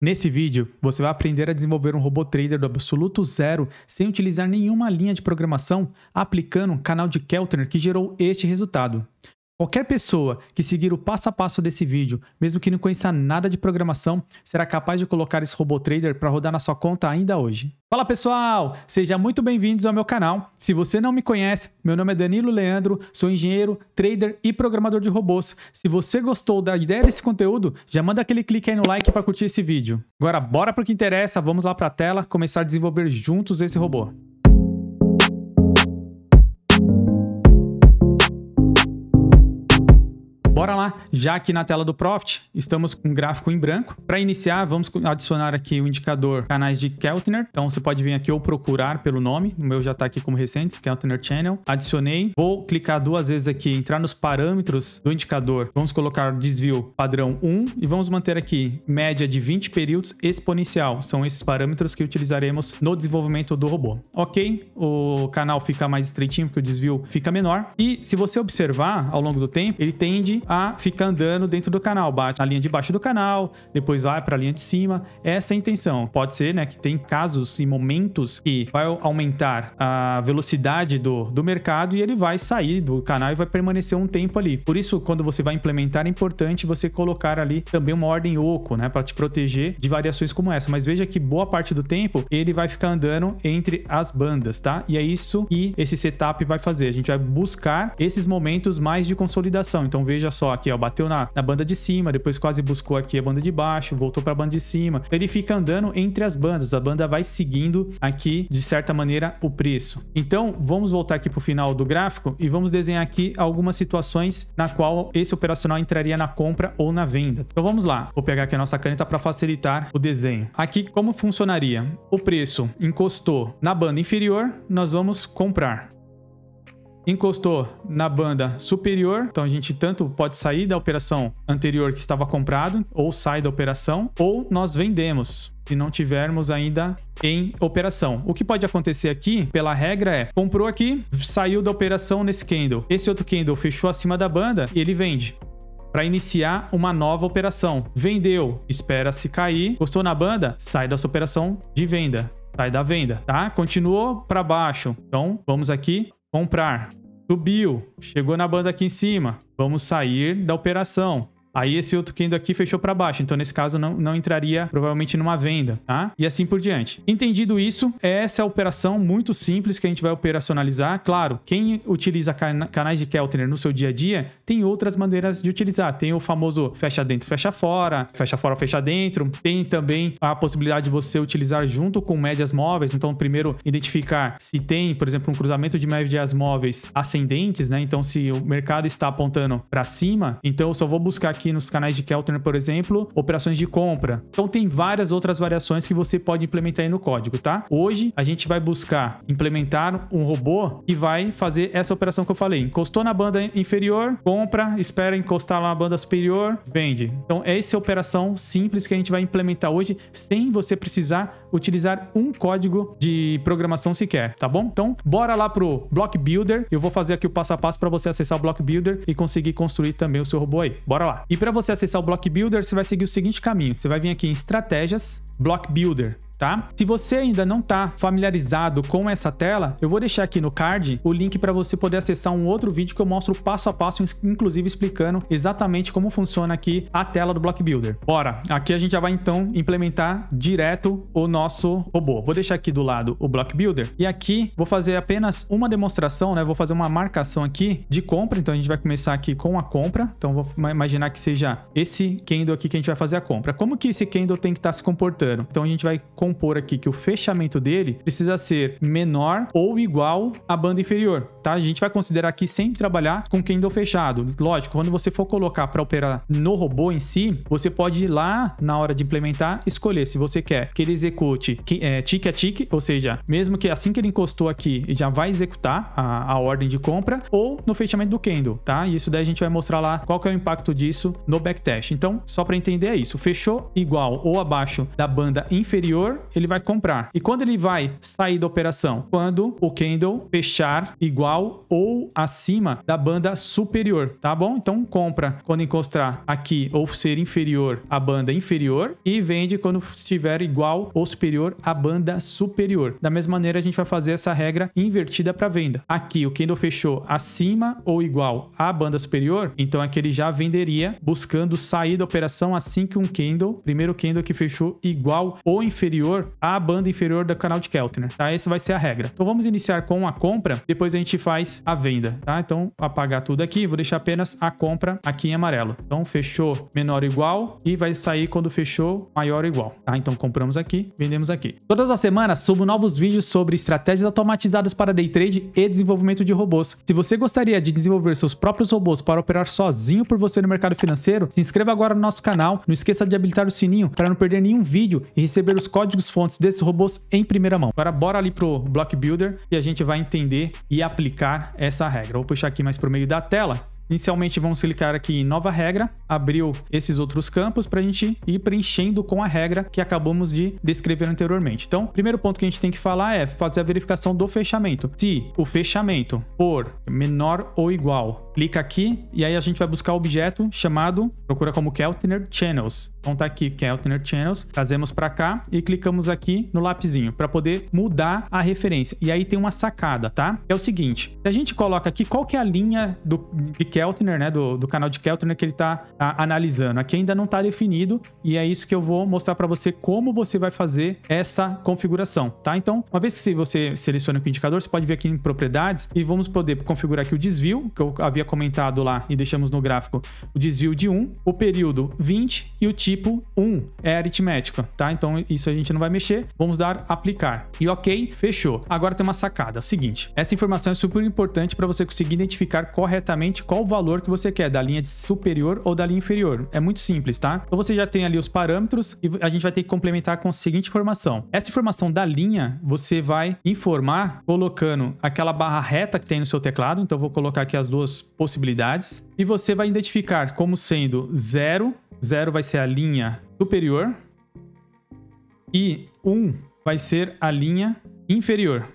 Nesse vídeo, você vai aprender a desenvolver um robô trader do absoluto zero sem utilizar nenhuma linha de programação, aplicando um canal de Keltner que gerou este resultado. Qualquer pessoa que seguir o passo a passo desse vídeo, mesmo que não conheça nada de programação, será capaz de colocar esse robô trader para rodar na sua conta ainda hoje. Fala pessoal, sejam muito bem-vindos ao meu canal. Se você não me conhece, meu nome é Danilo Leandro, sou engenheiro, trader e programador de robôs. Se você gostou da ideia desse conteúdo, já manda aquele clique aí no like para curtir esse vídeo. Agora bora para o que interessa, vamos lá para a tela começar a desenvolver juntos esse robô. Bora lá! Já aqui na tela do Profit, estamos com um gráfico em branco. Para iniciar, vamos adicionar aqui o indicador canais de Keltner. Então você pode vir aqui ou procurar pelo nome, o meu já está aqui como recentes, Keltner Channel. Adicionei, vou clicar duas vezes aqui, entrar nos parâmetros do indicador. Vamos colocar desvio padrão 1 e vamos manter aqui média de 20 períodos exponencial. São esses parâmetros que utilizaremos no desenvolvimento do robô. Ok, o canal fica mais estreitinho porque o desvio fica menor. E se você observar ao longo do tempo, ele tende a ficar andando dentro do canal, bate na linha de baixo do canal, depois vai para a linha de cima. Essa é a intenção. Pode ser, né, que tem casos e momentos que vai aumentar a velocidade do, do mercado e ele vai sair do canal e vai permanecer um tempo ali. Por isso, quando você vai implementar, é importante você colocar ali também uma ordem oco, né, para te proteger de variações como essa. Mas veja que boa parte do tempo ele vai ficar andando entre as bandas, tá? E é isso que esse setup vai fazer. A gente vai buscar esses momentos mais de consolidação. Então veja só aqui, ó, bateu na, na banda de cima, depois quase buscou aqui a banda de baixo, voltou para a banda de cima. Então, ele fica andando entre as bandas, a banda vai seguindo aqui, de certa maneira, o preço. Então, vamos voltar aqui para o final do gráfico e vamos desenhar aqui algumas situações na qual esse operacional entraria na compra ou na venda. Então vamos lá, vou pegar aqui a nossa caneta para facilitar o desenho. Aqui, como funcionaria? O preço encostou na banda inferior, nós vamos comprar encostou na banda superior, então a gente tanto pode sair da operação anterior que estava comprado, ou sai da operação, ou nós vendemos se não tivermos ainda em operação. O que pode acontecer aqui, pela regra, é comprou aqui, saiu da operação nesse candle. Esse outro candle fechou acima da banda e ele vende para iniciar uma nova operação. Vendeu, espera-se cair, gostou na banda, sai dessa operação de venda, sai da venda, tá? Continuou para baixo. Então, vamos aqui comprar. Subiu, chegou na banda aqui em cima. Vamos sair da operação. Aí esse outro candle aqui fechou para baixo, então nesse caso não, não entraria provavelmente numa venda, tá? E assim por diante. Entendido isso, essa é a operação muito simples que a gente vai operacionalizar. Claro, quem utiliza canais de Keltner no seu dia a dia tem outras maneiras de utilizar. Tem o famoso fecha dentro, fecha fora, fecha fora, fecha dentro. Tem também a possibilidade de você utilizar junto com médias móveis. Então, primeiro identificar se tem, por exemplo, um cruzamento de médias móveis ascendentes, né? Então, se o mercado está apontando para cima, então eu só vou buscar aqui aqui nos canais de Keltner, por exemplo, operações de compra. Então tem várias outras variações que você pode implementar aí no código, tá? Hoje a gente vai buscar implementar um robô que vai fazer essa operação que eu falei. Encostou na banda inferior, compra, espera encostar lá na banda superior, vende. Então essa é a operação simples que a gente vai implementar hoje sem você precisar utilizar um código de programação sequer, tá bom? Então bora lá pro Block Builder. Eu vou fazer aqui o passo a passo para você acessar o Block Builder e conseguir construir também o seu robô aí. Bora lá! E para você acessar o Block Builder, você vai seguir o seguinte caminho. Você vai vir aqui em Estratégias, Block Builder tá? Se você ainda não está familiarizado com essa tela, eu vou deixar aqui no card o link para você poder acessar um outro vídeo que eu mostro passo a passo, inclusive explicando exatamente como funciona aqui a tela do Block Builder. Bora, aqui a gente já vai então implementar direto o nosso robô. Vou deixar aqui do lado o Block Builder e aqui vou fazer apenas uma demonstração, né? Vou fazer uma marcação aqui de compra, então a gente vai começar aqui com a compra. Então vou imaginar que seja esse candle aqui que a gente vai fazer a compra. Como que esse candle tem que estar tá se comportando? Então a gente vai com compor aqui que o fechamento dele precisa ser menor ou igual à banda inferior, tá? A gente vai considerar aqui sempre trabalhar com candle fechado. Lógico, quando você for colocar para operar no robô em si, você pode ir lá na hora de implementar, escolher se você quer que ele execute é, tick a tick, ou seja, mesmo que assim que ele encostou aqui, e já vai executar a, a ordem de compra, ou no fechamento do candle, tá? E isso daí a gente vai mostrar lá qual que é o impacto disso no backtest. Então, só para entender é isso. Fechou igual ou abaixo da banda inferior, ele vai comprar. E quando ele vai sair da operação? Quando o candle fechar igual ou acima da banda superior, tá bom? Então compra quando encontrar aqui ou ser inferior à banda inferior e vende quando estiver igual ou superior à banda superior. Da mesma maneira, a gente vai fazer essa regra invertida para venda. Aqui o candle fechou acima ou igual à banda superior, então aqui ele já venderia buscando sair da operação assim que um candle, primeiro candle que fechou igual ou inferior superior à banda inferior do canal de Keltner, tá? Essa vai ser a regra. Então vamos iniciar com a compra, depois a gente faz a venda, tá? Então apagar tudo aqui, vou deixar apenas a compra aqui em amarelo. Então fechou menor ou igual e vai sair quando fechou maior ou igual, tá? Então compramos aqui, vendemos aqui. Todas as semanas subo novos vídeos sobre estratégias automatizadas para day trade e desenvolvimento de robôs. Se você gostaria de desenvolver seus próprios robôs para operar sozinho por você no mercado financeiro, se inscreva agora no nosso canal, não esqueça de habilitar o sininho para não perder nenhum vídeo e receber os códigos códigos fontes desses robôs em primeira mão. Agora bora ali pro Block Builder e a gente vai entender e aplicar essa regra. Vou puxar aqui mais pro meio da tela Inicialmente vamos clicar aqui em nova regra, abriu esses outros campos para a gente ir preenchendo com a regra que acabamos de descrever anteriormente. Então, primeiro ponto que a gente tem que falar é fazer a verificação do fechamento. Se o fechamento for menor ou igual, clica aqui e aí a gente vai buscar o objeto chamado, procura como Keltner Channels. Então tá aqui Keltner Channels, trazemos para cá e clicamos aqui no lapisinho para poder mudar a referência. E aí tem uma sacada, tá? É o seguinte, se a gente coloca aqui qual que é a linha do, de Keltner, né, do, do canal de Keltner que ele está analisando. Aqui ainda não está definido e é isso que eu vou mostrar para você como você vai fazer essa configuração, tá? Então, uma vez que você seleciona o indicador, você pode vir aqui em propriedades e vamos poder configurar aqui o desvio, que eu havia comentado lá e deixamos no gráfico, o desvio de 1, o período 20 e o tipo 1 é aritmético, tá? Então, isso a gente não vai mexer. Vamos dar aplicar. E ok, fechou. Agora tem uma sacada, é o seguinte, essa informação é super importante para você conseguir identificar corretamente qual valor que você quer, da linha superior ou da linha inferior. É muito simples, tá? Então você já tem ali os parâmetros e a gente vai ter que complementar com a seguinte informação. Essa informação da linha, você vai informar colocando aquela barra reta que tem no seu teclado. Então vou colocar aqui as duas possibilidades. E você vai identificar como sendo 0, 0 vai ser a linha superior e 1 um vai ser a linha inferior.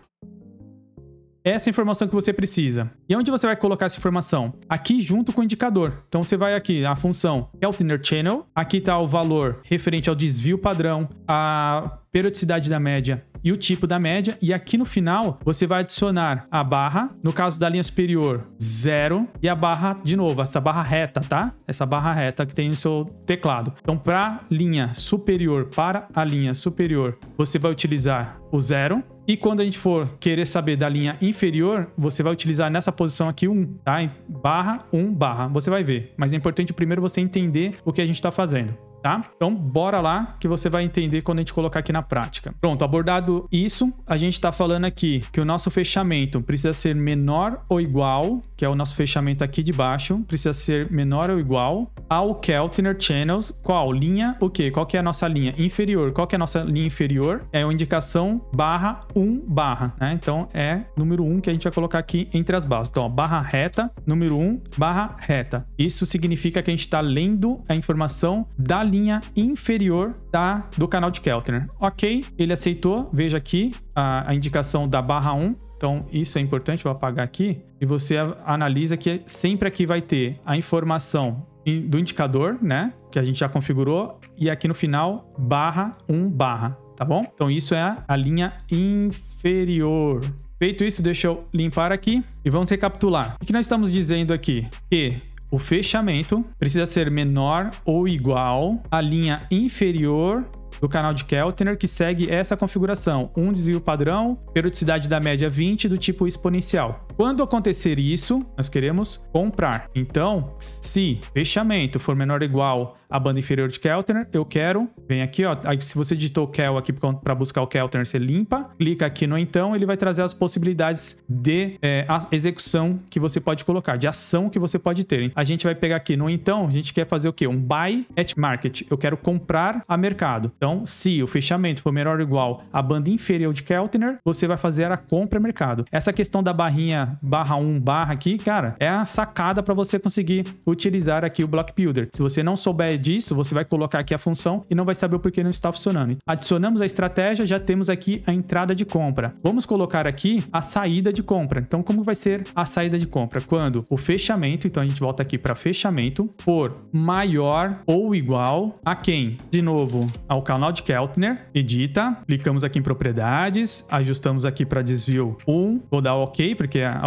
Essa é informação que você precisa. E onde você vai colocar essa informação? Aqui junto com o indicador. Então você vai aqui a função Inner Channel, aqui está o valor referente ao desvio padrão, a periodicidade da média e o tipo da média. E aqui no final, você vai adicionar a barra, no caso da linha superior, zero, e a barra, de novo, essa barra reta, tá? Essa barra reta que tem no seu teclado. Então, para linha superior, para a linha superior, você vai utilizar o zero. E quando a gente for querer saber da linha inferior, você vai utilizar nessa posição aqui 1, tá? Barra 1, barra. Você vai ver. Mas é importante primeiro você entender o que a gente está fazendo tá? Então, bora lá que você vai entender quando a gente colocar aqui na prática. Pronto, abordado isso, a gente está falando aqui que o nosso fechamento precisa ser menor ou igual, que é o nosso fechamento aqui de baixo, precisa ser menor ou igual ao Keltner Channels. Qual? Linha o quê? Qual que é a nossa linha? Inferior. Qual que é a nossa linha inferior? É a indicação barra 1 barra, né? Então, é número 1 que a gente vai colocar aqui entre as barras. Então, ó, barra reta, número 1, barra reta. Isso significa que a gente está lendo a informação da linha linha inferior da, do canal de Keltner. Ok, ele aceitou, veja aqui a, a indicação da barra 1, então isso é importante, vou apagar aqui. E você analisa que sempre aqui vai ter a informação do indicador, né? Que a gente já configurou. E aqui no final, barra 1 barra, tá bom? Então isso é a linha inferior. Feito isso, deixa eu limpar aqui e vamos recapitular. O que nós estamos dizendo aqui? Que o fechamento precisa ser menor ou igual à linha inferior do canal de Keltner que segue essa configuração, um desvio padrão, periodicidade da média 20 do tipo exponencial. Quando acontecer isso, nós queremos comprar. Então, se fechamento for menor ou igual à banda inferior de Keltner, eu quero, vem aqui, ó, aí se você digitou Kel aqui para buscar o Keltner, você limpa, clica aqui no então, ele vai trazer as possibilidades de é, execução que você pode colocar, de ação que você pode ter. A gente vai pegar aqui no então, a gente quer fazer o quê? Um buy at market. Eu quero comprar a mercado. Então, se o fechamento for menor ou igual à banda inferior de Keltner, você vai fazer a compra mercado. Essa questão da barrinha barra 1 barra aqui, cara, é a sacada para você conseguir utilizar aqui o Block Builder. Se você não souber disso, você vai colocar aqui a função e não vai saber o porquê não está funcionando. Adicionamos a estratégia, já temos aqui a entrada de compra. Vamos colocar aqui a saída de compra. Então, como vai ser a saída de compra? Quando o fechamento, então a gente volta aqui para fechamento, for maior ou igual a quem? De novo, ao canal de Keltner, edita, clicamos aqui em propriedades, ajustamos aqui para desvio 1, vou dar OK, porque a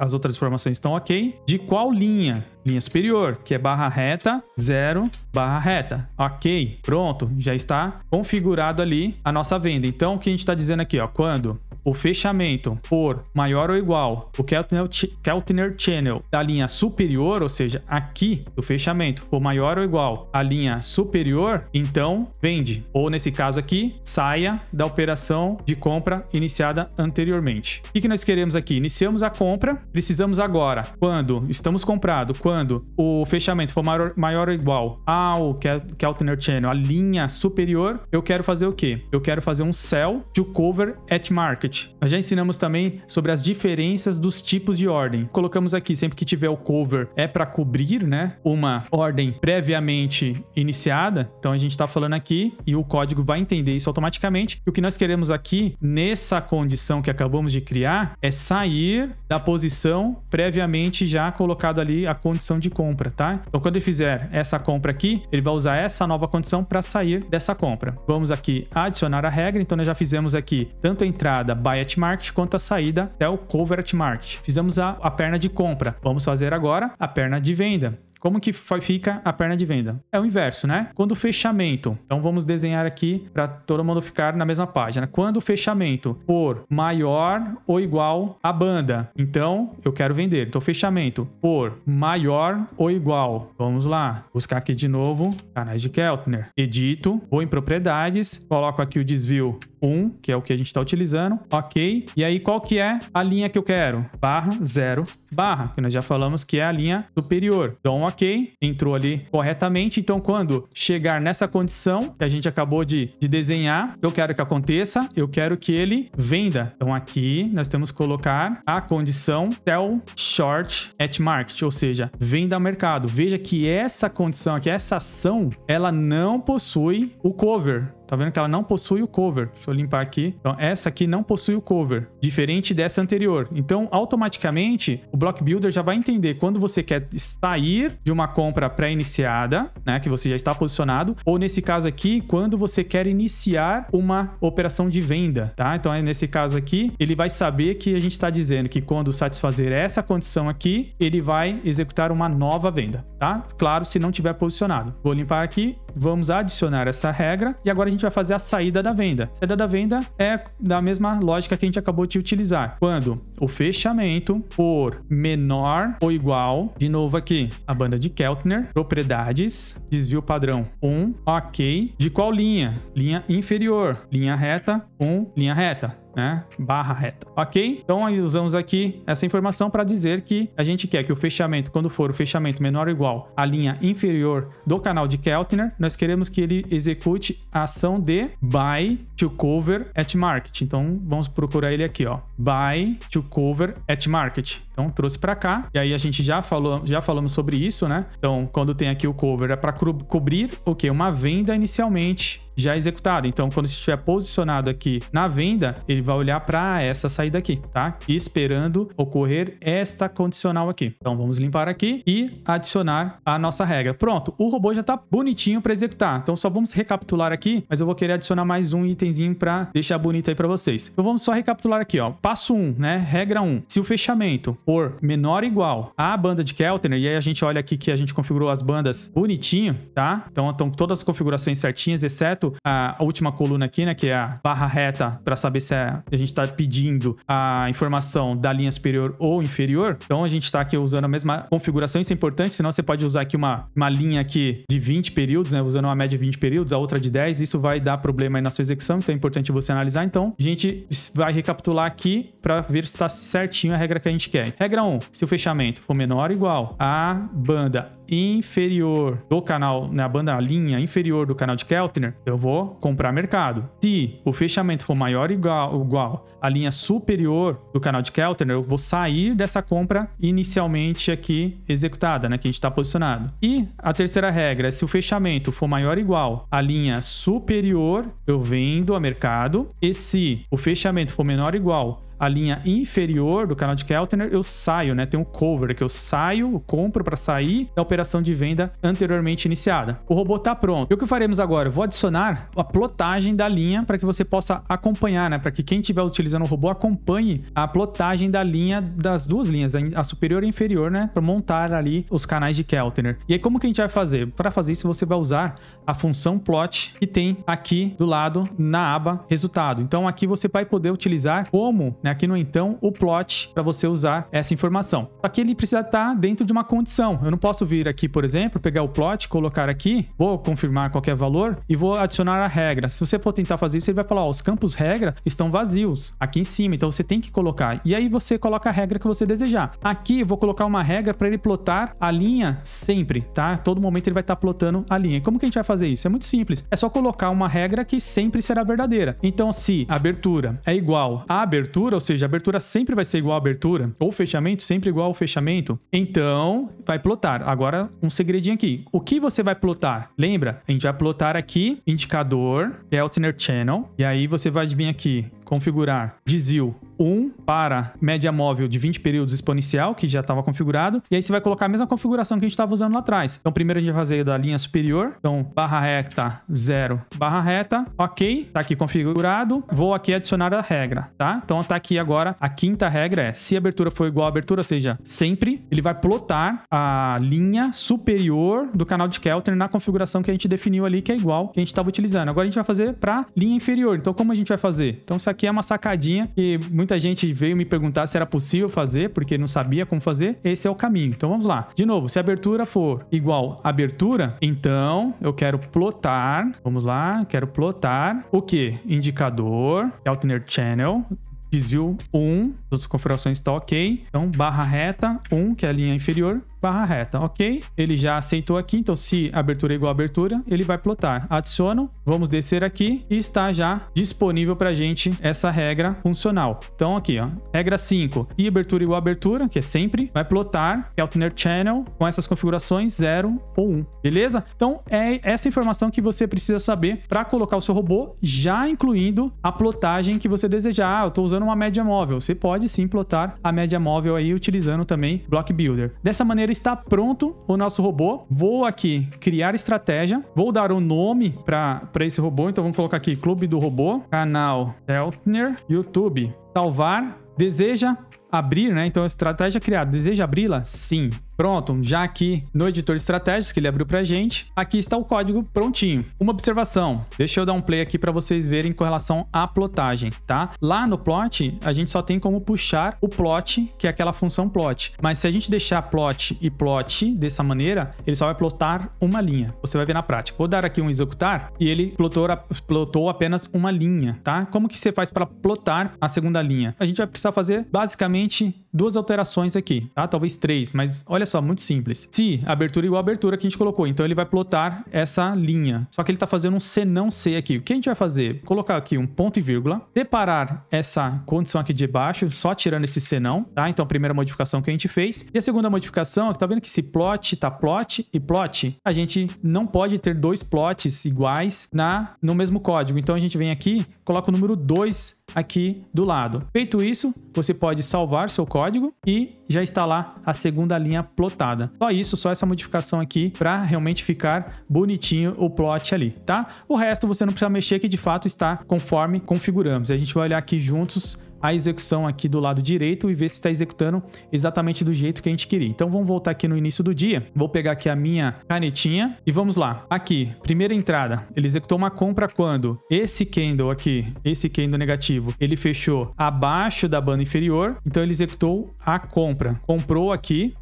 as outras informações estão OK. De qual linha? Linha superior, que é barra reta, 0, barra reta. Ok, pronto, já está configurado ali a nossa venda. Então, o que a gente está dizendo aqui, ó, quando o fechamento for maior ou igual o Keltner Channel da linha superior, ou seja, aqui o fechamento for maior ou igual à linha superior, então vende ou nesse caso aqui, saia da operação de compra iniciada anteriormente. O que nós queremos aqui? Iniciamos a compra, precisamos agora, quando estamos comprado, quando o fechamento for maior, maior ou igual ao é, que é, o Tenor Channel, a linha superior, eu quero fazer o quê? Eu quero fazer um sell to cover at market. Nós já ensinamos também sobre as diferenças dos tipos de ordem. Colocamos aqui, sempre que tiver o cover, é para cobrir, né? Uma ordem previamente iniciada. Então a gente está falando aqui e o código vai entender isso automaticamente. E o que nós queremos aqui, nessa condição que acabamos de criar, é sair da posição previamente já colocado ali a condição de compra, tá? Então, quando ele fizer essa compra aqui, ele vai usar essa nova condição para sair dessa compra. Vamos aqui adicionar a regra. Então, nós já fizemos aqui tanto a entrada buy at market quanto a saída até o cover at market. Fizemos a, a perna de compra. Vamos fazer agora a perna de venda. Como que fica a perna de venda? É o inverso, né? Quando o fechamento, então vamos desenhar aqui para todo mundo ficar na mesma página. Quando o fechamento for maior ou igual à banda, então eu quero vender. Então fechamento por maior ou igual. Vamos lá, buscar aqui de novo canais de Keltner. Edito, vou em propriedades, coloco aqui o desvio 1, que é o que a gente está utilizando, ok. E aí qual que é a linha que eu quero? Barra 0, barra, que nós já falamos que é a linha superior. Então, ok, entrou ali corretamente. Então, quando chegar nessa condição que a gente acabou de, de desenhar, eu quero que aconteça, eu quero que ele venda. Então, aqui nós temos que colocar a condição sell short at market, ou seja, venda ao mercado. Veja que essa condição aqui, essa ação, ela não possui o cover. Tá vendo que ela não possui o cover. Deixa eu limpar aqui. Então, essa aqui não possui o cover, diferente dessa anterior. Então, automaticamente, o Block Builder já vai entender quando você quer sair de uma compra pré-iniciada, né, que você já está posicionado, ou nesse caso aqui, quando você quer iniciar uma operação de venda, tá? Então, é nesse caso aqui, ele vai saber que a gente está dizendo que quando satisfazer essa condição aqui, ele vai executar uma nova venda, tá? Claro, se não tiver posicionado. Vou limpar aqui, vamos adicionar essa regra e agora a gente gente vai fazer a saída da venda. A saída da venda é da mesma lógica que a gente acabou de utilizar. Quando o fechamento for menor ou igual, de novo aqui, a banda de Keltner, propriedades, desvio padrão 1, ok. De qual linha? Linha inferior, linha reta, 1, linha reta né? Barra reta. Ok? Então, aí usamos aqui essa informação para dizer que a gente quer que o fechamento, quando for o fechamento menor ou igual à linha inferior do canal de Keltner, nós queremos que ele execute a ação de buy to cover at market. Então, vamos procurar ele aqui, ó. Buy to cover at market. Então, trouxe para cá. E aí, a gente já falou, já falamos sobre isso, né? Então, quando tem aqui o cover, é para co cobrir o que? Uma venda inicialmente já executado. Então, quando estiver posicionado aqui na venda, ele vai olhar para essa saída aqui, tá? Esperando ocorrer esta condicional aqui. Então, vamos limpar aqui e adicionar a nossa regra. Pronto, o robô já está bonitinho para executar. Então, só vamos recapitular aqui, mas eu vou querer adicionar mais um itemzinho para deixar bonito aí para vocês. Então, vamos só recapitular aqui, ó. Passo 1, um, né? Regra 1. Um, se o fechamento for menor ou igual à banda de Keltner, e aí a gente olha aqui que a gente configurou as bandas bonitinho, tá? Então, estão todas as configurações certinhas, exceto certo a, última coluna aqui, né? Que é a barra reta para saber se é, a gente está pedindo a informação da linha superior ou inferior. Então a gente está aqui usando a mesma configuração, isso é importante, senão você pode usar aqui uma, uma linha aqui de 20 períodos, né? Usando uma média de 20 períodos, a outra de 10, isso vai dar problema aí na sua execução, então é importante você analisar. Então, a gente vai recapitular aqui para ver se está certinho a regra que a gente quer. Regra 1, se o fechamento for menor ou igual a banda inferior do canal, na né, banda linha inferior do canal de Keltner, eu vou comprar mercado. Se o fechamento for maior ou igual, igual à linha superior do canal de Keltner, eu vou sair dessa compra inicialmente aqui executada, né, que a gente está posicionado. E a terceira regra é se o fechamento for maior ou igual à linha superior, eu vendo a mercado. E se o fechamento for menor ou igual a linha inferior do canal de Keltner, eu saio, né? Tem um cover que eu saio, compro para sair da operação de venda anteriormente iniciada. O robô está pronto. E o que faremos agora? Eu vou adicionar a plotagem da linha para que você possa acompanhar, né? Para que quem estiver utilizando o robô acompanhe a plotagem da linha das duas linhas, a superior e a inferior, né? Para montar ali os canais de Keltner. E aí como que a gente vai fazer? Para fazer isso você vai usar a função plot que tem aqui do lado na aba resultado. Então aqui você vai poder utilizar como né, né? Aqui no então, o plot para você usar essa informação. Aqui ele precisa estar tá dentro de uma condição. Eu não posso vir aqui, por exemplo, pegar o plot, colocar aqui, vou confirmar qualquer valor e vou adicionar a regra. Se você for tentar fazer isso, ele vai falar, ó, os campos regra estão vazios aqui em cima, então você tem que colocar. E aí você coloca a regra que você desejar. Aqui eu vou colocar uma regra para ele plotar a linha sempre, tá? Todo momento ele vai estar tá plotando a linha. Como que a gente vai fazer isso? É muito simples. É só colocar uma regra que sempre será verdadeira. Então, se a abertura é igual à abertura, ou seja, abertura sempre vai ser igual à abertura, ou fechamento sempre igual ao fechamento, então vai plotar. Agora, um segredinho aqui. O que você vai plotar? Lembra? A gente vai plotar aqui, indicador, Alternate Channel, e aí você vai vir aqui configurar desvio 1 para média móvel de 20 períodos exponencial, que já estava configurado, e aí você vai colocar a mesma configuração que a gente estava usando lá atrás. Então, primeiro a gente vai fazer da linha superior, então, barra reta, 0, barra reta, ok, tá aqui configurado, vou aqui adicionar a regra, tá? Então, está aqui agora, a quinta regra é, se a abertura for igual à abertura, ou seja, sempre, ele vai plotar a linha superior do canal de Keltner na configuração que a gente definiu ali, que é igual que a gente estava utilizando. Agora a gente vai fazer para linha inferior. Então, como a gente vai fazer? Então, aqui é uma sacadinha que muita gente veio me perguntar se era possível fazer, porque não sabia como fazer. Esse é o caminho. Então vamos lá. De novo, se a abertura for igual abertura, então eu quero plotar. Vamos lá, quero plotar o que? Indicador, Alternate Channel, desvio 1, todas as configurações estão tá ok. Então, barra reta 1, que é a linha inferior, barra reta, ok. Ele já aceitou aqui, então se abertura é igual a abertura, ele vai plotar. Adiciono, vamos descer aqui e está já disponível para a gente essa regra funcional. Então, aqui, ó, regra 5, se abertura é igual a abertura, que é sempre, vai plotar é Keltner Channel com essas configurações 0 ou 1, um, beleza? Então, é essa informação que você precisa saber para colocar o seu robô, já incluindo a plotagem que você desejar. Ah, eu estou usando uma média móvel. Você pode sim plotar a média móvel aí utilizando também Block Builder. Dessa maneira está pronto o nosso robô. Vou aqui criar estratégia. Vou dar o um nome para esse robô. Então vamos colocar aqui Clube do Robô, canal Deltner, YouTube, salvar, deseja abrir, né? Então estratégia criada, deseja abri-la? Sim. Pronto, já aqui no editor de estratégias que ele abriu para gente, aqui está o código prontinho. Uma observação, deixa eu dar um play aqui para vocês verem com relação à plotagem, tá? Lá no plot, a gente só tem como puxar o plot, que é aquela função plot. Mas se a gente deixar plot e plot dessa maneira, ele só vai plotar uma linha. Você vai ver na prática. Vou dar aqui um executar e ele plotou, plotou apenas uma linha, tá? Como que você faz para plotar a segunda linha? A gente vai precisar fazer basicamente duas alterações aqui, tá? Talvez três, mas olha só, muito simples. Se abertura igual abertura que a gente colocou, então ele vai plotar essa linha. Só que ele está fazendo um C não C aqui. O que a gente vai fazer? Colocar aqui um ponto e vírgula, separar essa condição aqui de baixo, só tirando esse C não, tá? Então a primeira modificação que a gente fez. E a segunda modificação, tá vendo que esse plot tá plot e plot, a gente não pode ter dois plots iguais na, no mesmo código. Então a gente vem aqui, coloca o número 2 aqui do lado. Feito isso, você pode salvar seu código e já está lá a segunda linha plotada. Só isso, só essa modificação aqui para realmente ficar bonitinho o plot ali, tá? O resto você não precisa mexer que de fato está conforme configuramos. A gente vai olhar aqui juntos a execução aqui do lado direito e ver se está executando exatamente do jeito que a gente queria. Então vamos voltar aqui no início do dia, vou pegar aqui a minha canetinha e vamos lá. Aqui, primeira entrada, ele executou uma compra quando esse candle aqui, esse candle negativo, ele fechou abaixo da banda inferior, então ele executou a compra. Comprou aqui,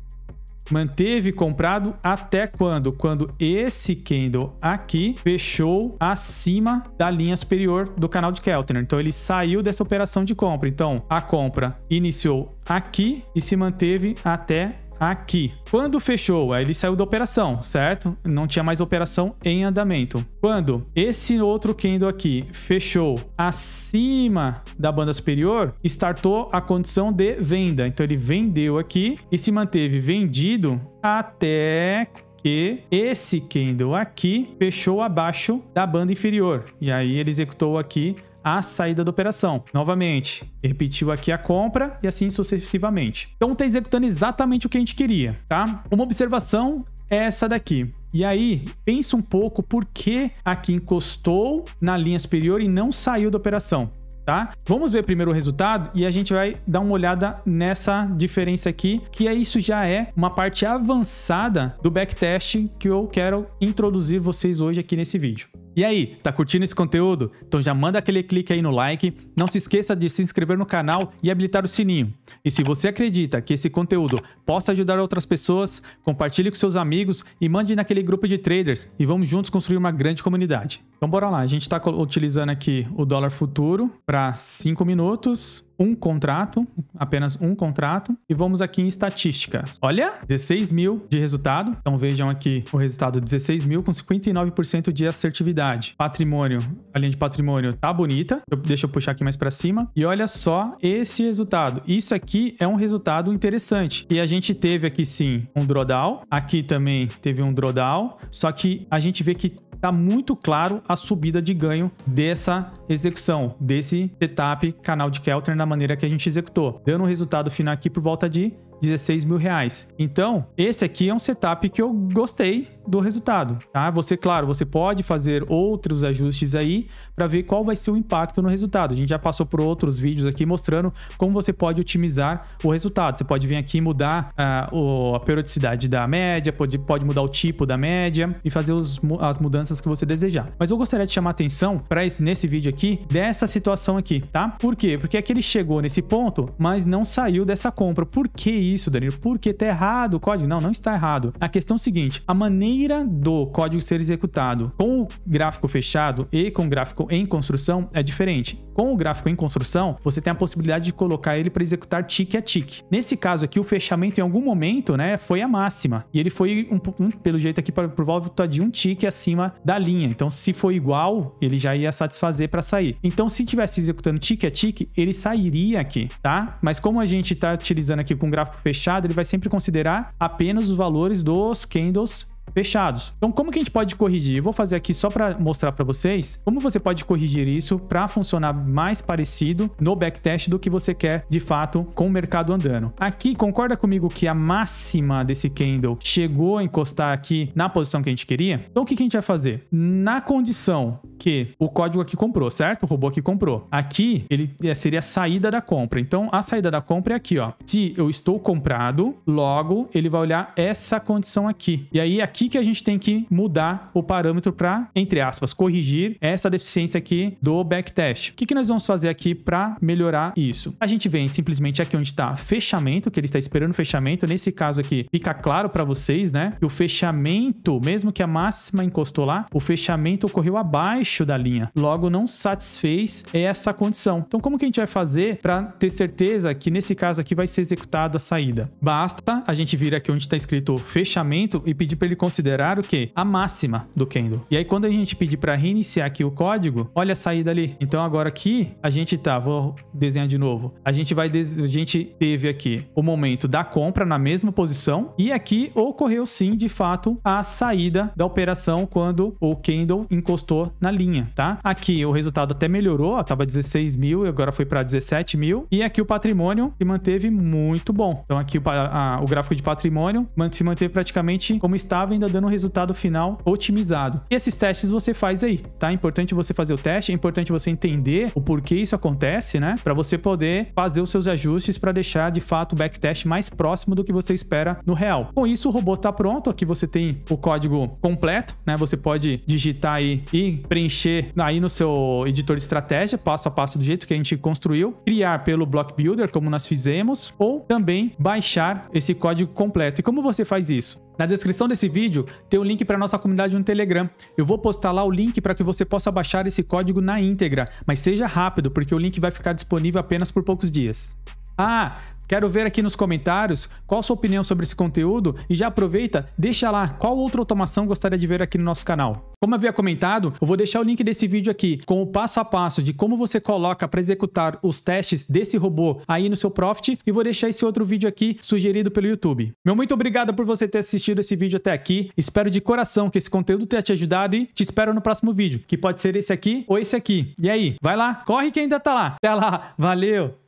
Manteve comprado até quando? Quando esse candle aqui fechou acima da linha superior do canal de Keltner. Então ele saiu dessa operação de compra. Então a compra iniciou aqui e se manteve até aqui. Quando fechou, aí ele saiu da operação, certo? Não tinha mais operação em andamento. Quando esse outro candle aqui fechou acima da banda superior, startou a condição de venda. Então ele vendeu aqui e se manteve vendido até que esse candle aqui fechou abaixo da banda inferior. E aí ele executou aqui a saída da operação. Novamente, repetiu aqui a compra e assim sucessivamente. Então está executando exatamente o que a gente queria, tá? Uma observação é essa daqui. E aí, pensa um pouco por que aqui encostou na linha superior e não saiu da operação. Tá? Vamos ver primeiro o resultado e a gente vai dar uma olhada nessa diferença aqui, que é isso já é uma parte avançada do backtest que eu quero introduzir vocês hoje aqui nesse vídeo. E aí, tá curtindo esse conteúdo? Então já manda aquele clique aí no like, não se esqueça de se inscrever no canal e habilitar o sininho. E se você acredita que esse conteúdo possa ajudar outras pessoas, compartilhe com seus amigos e mande naquele grupo de traders e vamos juntos construir uma grande comunidade. Então bora lá, a gente está utilizando aqui o dólar futuro para 5 minutos, um contrato, apenas um contrato, e vamos aqui em estatística. Olha, 16 mil de resultado. Então vejam aqui o resultado 16 mil com 59% de assertividade. Patrimônio, a linha de patrimônio tá bonita. Eu, deixa eu puxar aqui mais para cima. E olha só esse resultado. Isso aqui é um resultado interessante. E a gente teve aqui sim um drawdown. Aqui também teve um drawdown. Só que a gente vê que está muito claro a subida de ganho dessa execução, desse setup canal de Keltner na maneira que a gente executou. Dando um resultado final aqui por volta de 16 mil reais. Então, esse aqui é um setup que eu gostei do resultado, tá? Você, claro, você pode fazer outros ajustes aí para ver qual vai ser o impacto no resultado. A gente já passou por outros vídeos aqui mostrando como você pode otimizar o resultado. Você pode vir aqui mudar uh, a periodicidade da média, pode, pode mudar o tipo da média e fazer os, as mudanças que você desejar. Mas eu gostaria de chamar atenção para esse nesse vídeo aqui dessa situação aqui, tá? Por quê? Porque é que ele chegou nesse ponto, mas não saiu dessa compra. Por que isso, Danilo? Porque tá errado o código? Não, não está errado. A questão é a seguinte, a maneira do código ser executado com o gráfico fechado e com o gráfico em construção é diferente. Com o gráfico em construção, você tem a possibilidade de colocar ele para executar tick a tick. Nesse caso aqui, o fechamento em algum momento, né, foi a máxima. E ele foi, um, um, pelo jeito aqui, por volta de um tick acima da linha. Então, se for igual, ele já ia satisfazer para sair. Então, se tivesse executando tick a tick, ele sairia aqui, tá? Mas como a gente está utilizando aqui com gráfico fechado, ele vai sempre considerar apenas os valores dos candles fechados. Então, como que a gente pode corrigir? Eu vou fazer aqui só para mostrar para vocês como você pode corrigir isso para funcionar mais parecido no backtest do que você quer de fato com o mercado andando. Aqui, concorda comigo que a máxima desse candle chegou a encostar aqui na posição que a gente queria? Então, o que, que a gente vai fazer? Na condição que o código aqui comprou, certo? O robô aqui comprou. Aqui, ele é, seria a saída da compra. Então, a saída da compra é aqui, ó. Se eu estou comprado, logo ele vai olhar essa condição aqui. E aí, aqui que, que a gente tem que mudar o parâmetro para, entre aspas, corrigir essa deficiência aqui do backtest. O que, que nós vamos fazer aqui para melhorar isso? A gente vem simplesmente aqui onde está fechamento, que ele está esperando fechamento. Nesse caso aqui, fica claro para vocês, né? Que o fechamento, mesmo que a máxima encostou lá, o fechamento ocorreu abaixo da linha. Logo, não satisfez essa condição. Então, como que a gente vai fazer para ter certeza que nesse caso aqui vai ser executado a saída? Basta a gente vir aqui onde está escrito fechamento e pedir para ele conseguir considerar o quê? A máxima do candle. E aí quando a gente pedir para reiniciar aqui o código, olha a saída ali. Então agora aqui a gente tá, vou desenhar de novo. A gente vai a gente teve aqui o momento da compra na mesma posição e aqui ocorreu sim, de fato, a saída da operação quando o candle encostou na linha, tá? Aqui o resultado até melhorou, ó, tava 16 mil e agora foi para 17 mil. E aqui o patrimônio se manteve muito bom. Então aqui o, a, o gráfico de patrimônio se manteve praticamente como estava ainda ainda dando um resultado final otimizado. E esses testes você faz aí, tá? É importante você fazer o teste, é importante você entender o porquê isso acontece, né? Para você poder fazer os seus ajustes para deixar de fato o backtest mais próximo do que você espera no real. Com isso, o robô está pronto. Aqui você tem o código completo, né? Você pode digitar aí e preencher aí no seu editor de estratégia, passo a passo do jeito que a gente construiu, criar pelo Block Builder, como nós fizemos, ou também baixar esse código completo. E como você faz isso? Na descrição desse vídeo tem um link para nossa comunidade no Telegram. Eu vou postar lá o link para que você possa baixar esse código na íntegra, mas seja rápido porque o link vai ficar disponível apenas por poucos dias. Ah, Quero ver aqui nos comentários qual sua opinião sobre esse conteúdo e já aproveita, deixa lá qual outra automação gostaria de ver aqui no nosso canal. Como havia comentado, eu vou deixar o link desse vídeo aqui com o passo a passo de como você coloca para executar os testes desse robô aí no seu Profit e vou deixar esse outro vídeo aqui sugerido pelo YouTube. Meu muito obrigado por você ter assistido esse vídeo até aqui. Espero de coração que esse conteúdo tenha te ajudado e te espero no próximo vídeo, que pode ser esse aqui ou esse aqui. E aí, vai lá, corre que ainda tá lá. Até lá, valeu!